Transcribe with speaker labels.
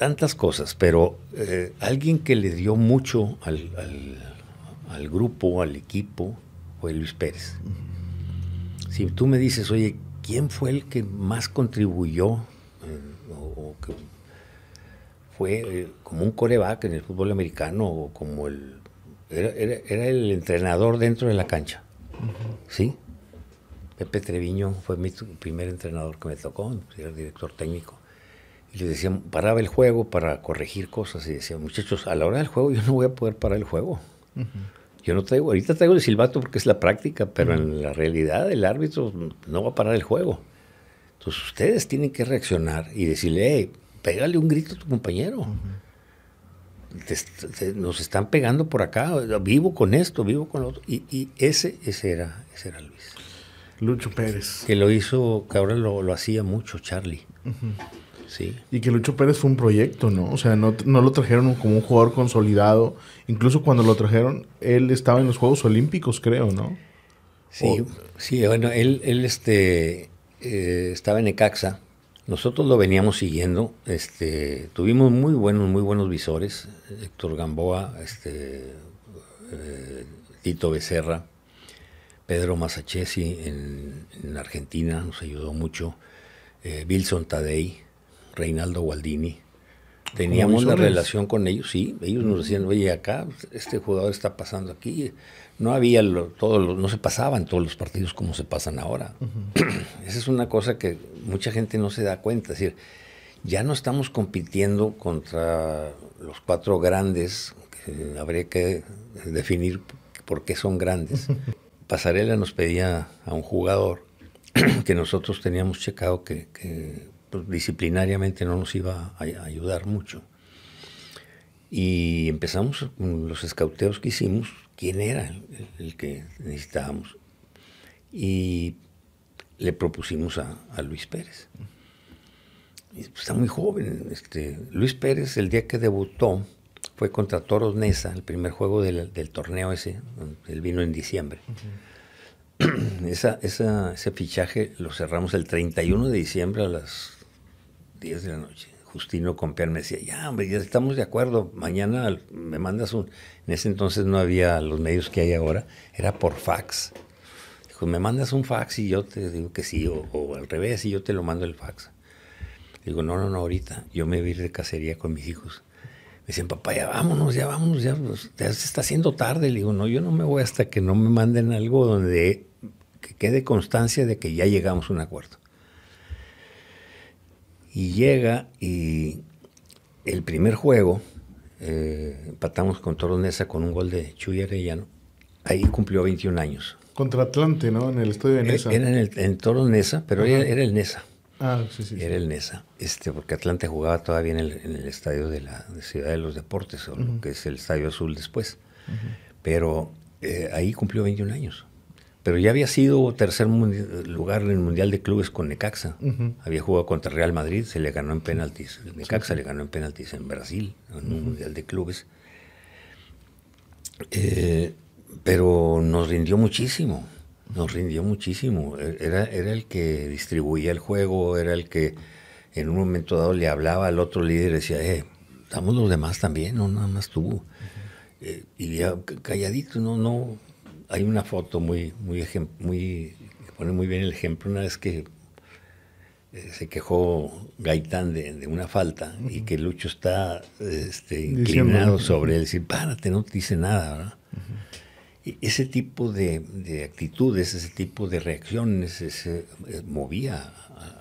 Speaker 1: tantas cosas, pero eh, alguien que le dio mucho al, grupo, al equipo, fue Luis Pérez. Si tú me dices, oye, ¿quién fue el que más contribuyó o, fue eh, como un coreback en el fútbol americano o como el... Era, el entrenador dentro de la cancha, ¿sí? Pepe Treviño fue mi primer entrenador que me tocó, era el director técnico. Y les decían, paraba el juego para corregir cosas. Y decía, muchachos, a la hora del juego yo no voy a poder parar el juego. Yo no traigo, ahorita traigo el silbato porque es la práctica, pero en la realidad el árbitro no va a parar el juego. Entonces ustedes tienen que reaccionar y decirle, hey, pégale un grito a tu compañero. nos están pegando por acá, vivo con esto, vivo con lo otro. Y, ese, ese, era, era Luis. Lucho Pérez. Que lo hizo, que ahora lo, hacía mucho Charlie. Y que Lucho Pérez fue un proyecto, ¿no? O sea, no, lo trajeron como un jugador consolidado. Incluso cuando lo trajeron, él estaba en los Juegos Olímpicos, creo, ¿no? Sí, bueno, él, este, eh, estaba en Ecaxa. Nosotros lo veníamos siguiendo. Este, tuvimos muy buenos, muy buenos visores. Héctor Gamboa, este, eh, Tito Becerra, Pedro Masachesi en, Argentina nos ayudó mucho. Eh, Wilson Tadei, Reinaldo Gualdini. Teníamos la relación con ellos, sí, ellos nos decían, oye, acá este jugador está pasando aquí. No había todos no se pasaban todos los partidos como se pasan ahora. Esa es una cosa que mucha gente no se da cuenta. Es decir, ya no estamos compitiendo contra los cuatro grandes, que habría que definir por qué son grandes. Pasarela nos pedía a un jugador que nosotros teníamos checado que pues, disciplinariamente no nos iba a ayudar mucho. Y empezamos los escauteos que hicimos, quién era el, que necesitábamos. Y le propusimos a, Luis Pérez. Pues, está muy joven. Este, Luis Pérez, el día que debutó, fue contra Toros Nesa, el primer juego del, torneo ese, él vino en diciembre. ese fichaje lo cerramos el 31 de diciembre a las 10 de la noche. Justino Compear me decía, ya, hombre, ya estamos de acuerdo, mañana me mandas un... En ese entonces no había los medios que hay ahora, era por fax. Dijo, me mandas un fax y yo te digo que sí, o, al revés, y yo te lo mando el fax. Digo, no, no, no, ahorita, yo me voy de cacería con mis hijos. Me dicen, papá, ya vámonos, ya vámonos, pues, ya, se está haciendo tarde. Le digo, no, yo no me voy hasta que no me manden algo donde quede constancia de que ya llegamos a un acuerdo. Y llega y el primer juego, eh, empatamos con Toros Nesa con un gol de Chuy Arellano. Ahí cumplió 21 años. Contra Atlante, ¿no? En el estadio de eh, Nesa. Era en, el, Nesa, pero era, el Nesa. Ah, sí, sí. Era el Nesa. Este, porque Atlante jugaba todavía en el, estadio de la Ciudad de los Deportes, que es el Estadio Azul después. Pero eh, ahí cumplió 21 años pero ya había sido tercer lugar en el Mundial de Clubes con Necaxa. Había jugado contra Real Madrid, se le ganó en penaltis. Necaxa le ganó en penaltis en Brasil, en un Mundial de Clubes. Eh, pero nos rindió muchísimo, nos rindió muchísimo. E-, era, era el que distribuía el juego, era el que en un momento dado le hablaba al otro líder y decía, eh, estamos los demás también, no nada más tuvo eh, y ya calladito, no, no, hay una foto muy, muy, muy que pone muy bien el ejemplo, una vez que eh, se quejó Gaitán de, una falta y que Lucho está este, inclinado sobre él, decir, párate, no te dice nada. y ese tipo de, actitudes, ese tipo de reacciones eh, movía a,